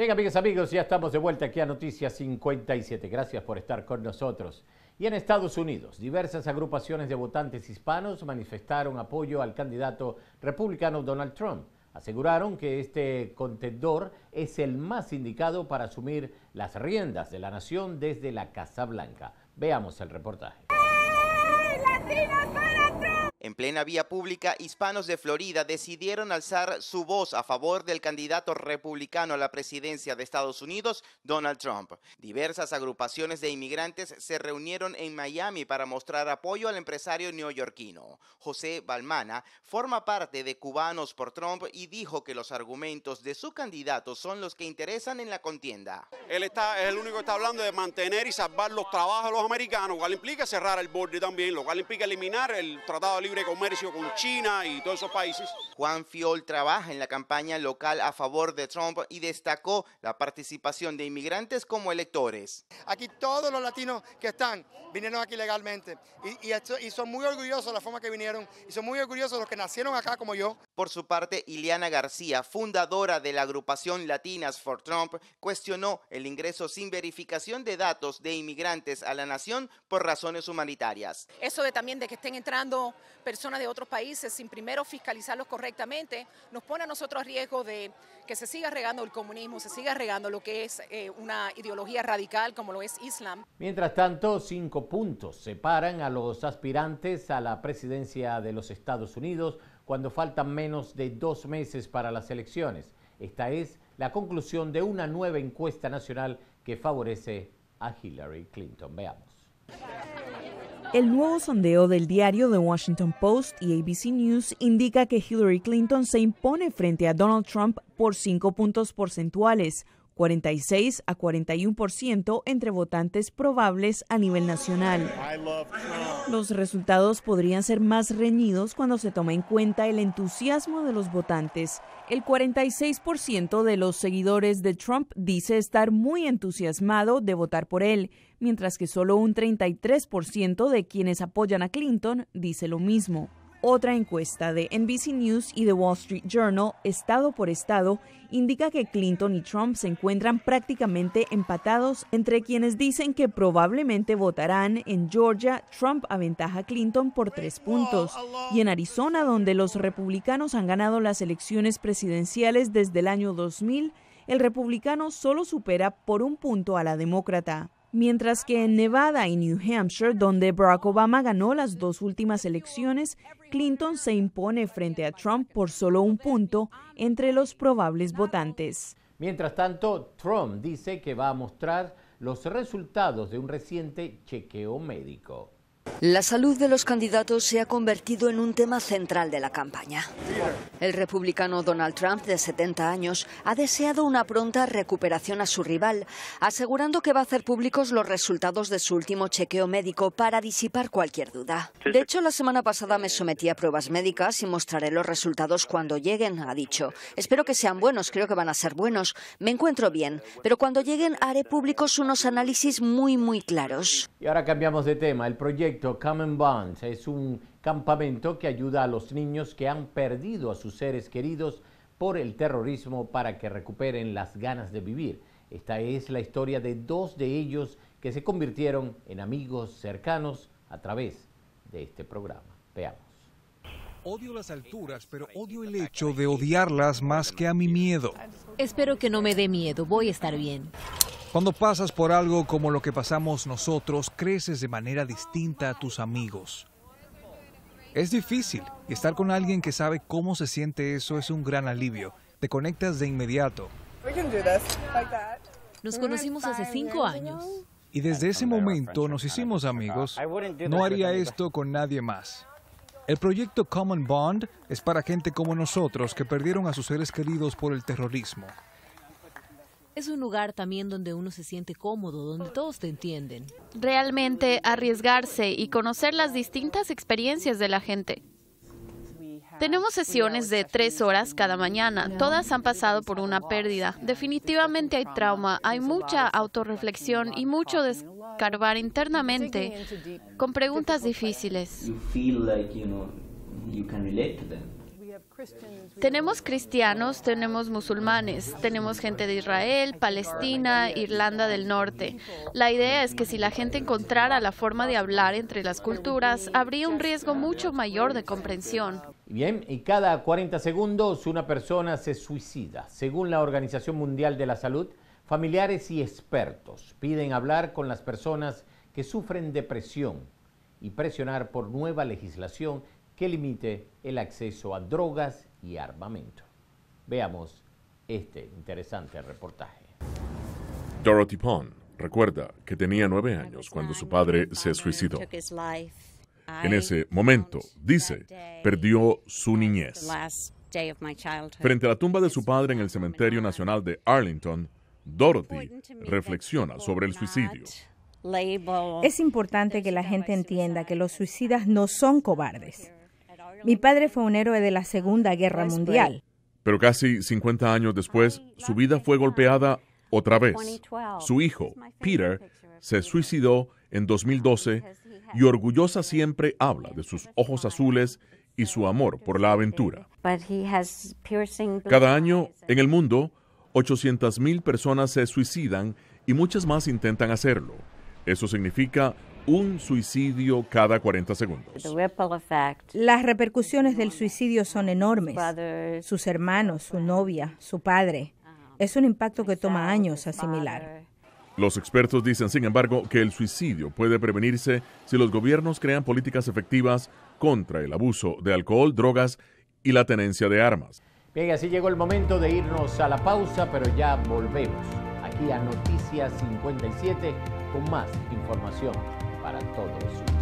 Bien, amigos, amigos, ya estamos de vuelta aquí a Noticias 57. Gracias por estar con nosotros. Y en Estados Unidos, diversas agrupaciones de votantes hispanos manifestaron apoyo al candidato republicano Donald Trump. Aseguraron que este contendor es el más indicado para asumir las riendas de la nación desde la Casa Blanca. Veamos el reportaje. Trump! En plena vía pública, hispanos de Florida decidieron alzar su voz a favor del candidato republicano a la presidencia de Estados Unidos, Donald Trump. Diversas agrupaciones de inmigrantes se reunieron en Miami para mostrar apoyo al empresario neoyorquino. José Balmana forma parte de Cubanos por Trump y dijo que los argumentos de su candidato son los que interesan en la contienda. Él está, es el único que está hablando de mantener y salvar los trabajos de los americanos, lo cual implica cerrar el borde también, lo cual implica eliminar el Tratado Libre comercio con China y todos esos países. Juan Fiol trabaja en la campaña local a favor de Trump y destacó la participación de inmigrantes como electores. Aquí todos los latinos que están vinieron aquí legalmente y, y son muy orgullosos de la forma que vinieron y son muy orgullosos los que nacieron acá como yo por su parte, Ileana García, fundadora de la agrupación Latinas for Trump, cuestionó el ingreso sin verificación de datos de inmigrantes a la nación por razones humanitarias. Eso de también de que estén entrando personas de otros países sin primero fiscalizarlos correctamente, nos pone a nosotros a riesgo de que se siga regando el comunismo, se siga regando lo que es eh, una ideología radical como lo es Islam. Mientras tanto, cinco puntos separan a los aspirantes a la presidencia de los Estados Unidos cuando faltan menos de dos meses para las elecciones. Esta es la conclusión de una nueva encuesta nacional que favorece a Hillary Clinton. Veamos. El nuevo sondeo del diario The Washington Post y ABC News indica que Hillary Clinton se impone frente a Donald Trump por cinco puntos porcentuales, 46 a 41% entre votantes probables a nivel nacional. Los resultados podrían ser más reñidos cuando se toma en cuenta el entusiasmo de los votantes. El 46% de los seguidores de Trump dice estar muy entusiasmado de votar por él, mientras que solo un 33% de quienes apoyan a Clinton dice lo mismo. Otra encuesta de NBC News y The Wall Street Journal, estado por estado, indica que Clinton y Trump se encuentran prácticamente empatados entre quienes dicen que probablemente votarán en Georgia. Trump aventaja a Clinton por tres puntos y en Arizona, donde los republicanos han ganado las elecciones presidenciales desde el año 2000, el republicano solo supera por un punto a la demócrata. Mientras que en Nevada y New Hampshire, donde Barack Obama ganó las dos últimas elecciones, Clinton se impone frente a Trump por solo un punto entre los probables votantes. Mientras tanto, Trump dice que va a mostrar los resultados de un reciente chequeo médico. La salud de los candidatos se ha convertido en un tema central de la campaña. El republicano Donald Trump, de 70 años, ha deseado una pronta recuperación a su rival, asegurando que va a hacer públicos los resultados de su último chequeo médico para disipar cualquier duda. De hecho, la semana pasada me sometí a pruebas médicas y mostraré los resultados cuando lleguen, ha dicho. Espero que sean buenos, creo que van a ser buenos. Me encuentro bien, pero cuando lleguen haré públicos unos análisis muy, muy claros. Y ahora cambiamos de tema. El proyecto Common Bonds es un campamento que ayuda a los niños que han perdido a sus seres queridos por el terrorismo para que recuperen las ganas de vivir. Esta es la historia de dos de ellos que se convirtieron en amigos cercanos a través de este programa. Veamos. Odio las alturas, pero odio el hecho de odiarlas más que a mi miedo. Espero que no me dé miedo, voy a estar bien. Cuando pasas por algo como lo que pasamos nosotros, creces de manera distinta a tus amigos. Es difícil y estar con alguien que sabe cómo se siente eso es un gran alivio. Te conectas de inmediato. Nos conocimos hace cinco años. Y desde ese momento nos hicimos amigos. No haría esto con nadie más. El proyecto Common Bond es para gente como nosotros que perdieron a sus seres queridos por el terrorismo es un lugar también donde uno se siente cómodo, donde todos te entienden. Realmente arriesgarse y conocer las distintas experiencias de la gente. Tenemos sesiones de tres horas cada mañana. Todas han pasado por una pérdida. Definitivamente hay trauma, hay mucha autorreflexión y mucho descarbar internamente con preguntas difíciles. Tenemos cristianos, tenemos musulmanes, tenemos gente de Israel, Palestina, Irlanda del Norte. La idea es que si la gente encontrara la forma de hablar entre las culturas, habría un riesgo mucho mayor de comprensión. Bien, y cada 40 segundos una persona se suicida. Según la Organización Mundial de la Salud, familiares y expertos piden hablar con las personas que sufren depresión y presionar por nueva legislación que limite el acceso a drogas y armamento. Veamos este interesante reportaje. Dorothy Pond recuerda que tenía nueve años cuando su padre se suicidó. En ese momento, dice, perdió su niñez. Frente a la tumba de su padre en el Cementerio Nacional de Arlington, Dorothy reflexiona sobre el suicidio. Es importante que la gente entienda que los suicidas no son cobardes. Mi padre fue un héroe de la Segunda Guerra Mundial. Pero casi 50 años después, su vida fue golpeada otra vez. Su hijo, Peter, se suicidó en 2012 y orgullosa siempre habla de sus ojos azules y su amor por la aventura. Cada año, en el mundo, 800.000 personas se suicidan y muchas más intentan hacerlo. Eso significa un suicidio cada 40 segundos. Las repercusiones del suicidio son enormes. Sus hermanos, su novia, su padre. Es un impacto que toma años asimilar. Los expertos dicen, sin embargo, que el suicidio puede prevenirse si los gobiernos crean políticas efectivas contra el abuso de alcohol, drogas y la tenencia de armas. Bien, así llegó el momento de irnos a la pausa, pero ya volvemos aquí a Noticias 57 con más información para todos.